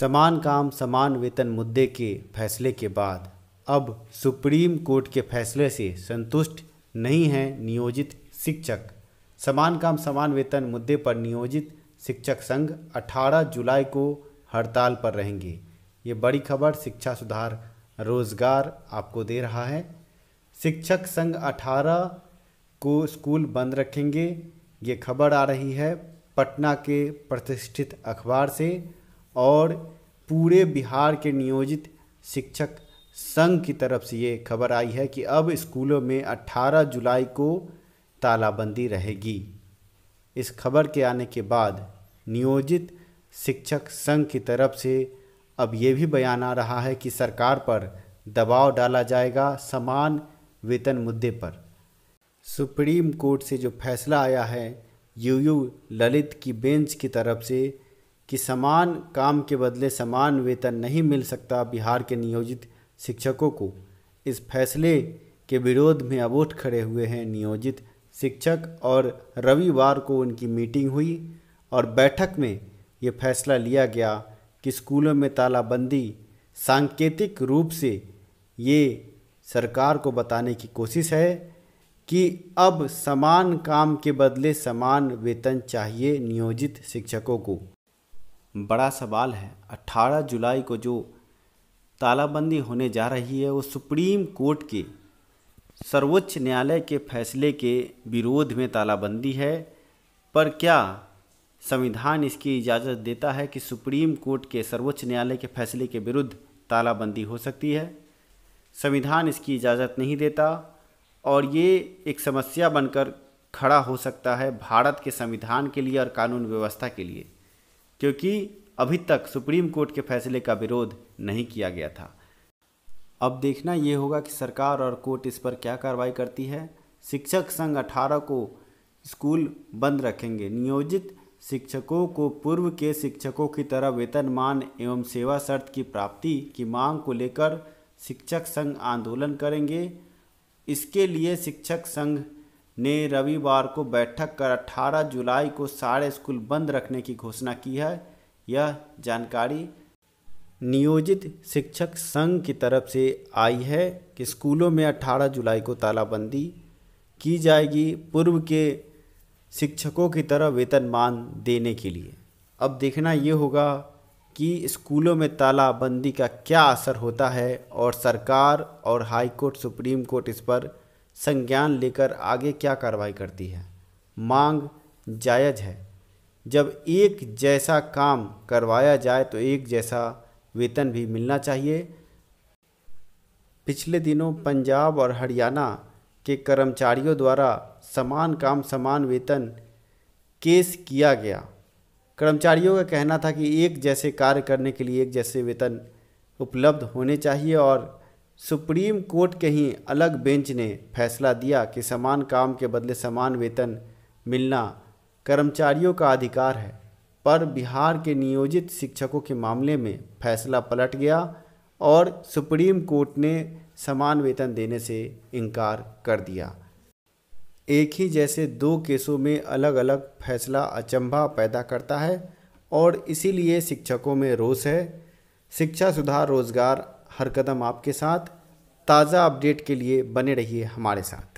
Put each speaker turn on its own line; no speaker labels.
समान काम समान वेतन मुद्दे के फैसले के बाद अब सुप्रीम कोर्ट के फैसले से संतुष्ट नहीं हैं नियोजित शिक्षक समान काम समान वेतन मुद्दे पर नियोजित शिक्षक संघ 18 जुलाई को हड़ताल पर रहेंगे ये बड़ी खबर शिक्षा सुधार रोजगार आपको दे रहा है शिक्षक संघ 18 को स्कूल बंद रखेंगे ये खबर आ रही है पटना के प्रतिष्ठित अखबार से और पूरे बिहार के नियोजित शिक्षक संघ की तरफ से ये खबर आई है कि अब स्कूलों में 18 जुलाई को तालाबंदी रहेगी इस खबर के आने के बाद नियोजित शिक्षक संघ की तरफ से अब ये भी बयान आ रहा है कि सरकार पर दबाव डाला जाएगा समान वेतन मुद्दे पर सुप्रीम कोर्ट से जो फैसला आया है यूयू ललित की बेंच की तरफ से कि समान काम के बदले समान वेतन नहीं मिल सकता बिहार के नियोजित शिक्षकों को इस फैसले के विरोध में अब उठ खड़े हुए हैं नियोजित शिक्षक और रविवार को उनकी मीटिंग हुई और बैठक में ये फैसला लिया गया कि स्कूलों में तालाबंदी सांकेतिक रूप से ये सरकार को बताने की कोशिश है कि अब समान काम के बदले समान वेतन चाहिए नियोजित शिक्षकों को बड़ा सवाल है 18 जुलाई को जो तालाबंदी होने जा रही है वो सुप्रीम कोर्ट के सर्वोच्च न्यायालय के फैसले के विरोध में तालाबंदी है पर क्या संविधान इसकी इजाज़त देता है कि सुप्रीम कोर्ट के सर्वोच्च न्यायालय के फैसले के विरुद्ध तालाबंदी हो सकती है संविधान इसकी इजाज़त नहीं देता और ये एक समस्या बनकर खड़ा हो सकता है भारत के संविधान के लिए और कानून व्यवस्था के लिए क्योंकि अभी तक सुप्रीम कोर्ट के फैसले का विरोध नहीं किया गया था अब देखना ये होगा कि सरकार और कोर्ट इस पर क्या कार्रवाई करती है शिक्षक संघ 18 को स्कूल बंद रखेंगे नियोजित शिक्षकों को पूर्व के शिक्षकों की तरह वेतनमान एवं सेवा शर्त की प्राप्ति की मांग को लेकर शिक्षक संघ आंदोलन करेंगे इसके लिए शिक्षक संघ ने रविवार को बैठक कर 18 जुलाई को सारे स्कूल बंद रखने की घोषणा की है यह जानकारी नियोजित शिक्षक संघ की तरफ से आई है कि स्कूलों में 18 जुलाई को तालाबंदी की जाएगी पूर्व के शिक्षकों की तरह वेतनमान देने के लिए अब देखना ये होगा कि स्कूलों में तालाबंदी का क्या असर होता है और सरकार और हाई कोर्ट सुप्रीम कोर्ट इस पर संज्ञान लेकर आगे क्या कार्रवाई करती है मांग जायज है जब एक जैसा काम करवाया जाए तो एक जैसा वेतन भी मिलना चाहिए पिछले दिनों पंजाब और हरियाणा के कर्मचारियों द्वारा समान काम समान वेतन केस किया गया कर्मचारियों का कहना था कि एक जैसे कार्य करने के लिए एक जैसे वेतन उपलब्ध होने चाहिए और सुप्रीम कोर्ट के ही अलग बेंच ने फैसला दिया कि समान काम के बदले समान वेतन मिलना कर्मचारियों का अधिकार है पर बिहार के नियोजित शिक्षकों के मामले में फैसला पलट गया और सुप्रीम कोर्ट ने समान वेतन देने से इनकार कर दिया एक ही जैसे दो केसों में अलग अलग फैसला अचंभा पैदा करता है और इसीलिए शिक्षकों में रोष है शिक्षा सुधार रोजगार हर कदम आपके साथ ताज़ा अपडेट के लिए बने रहिए हमारे साथ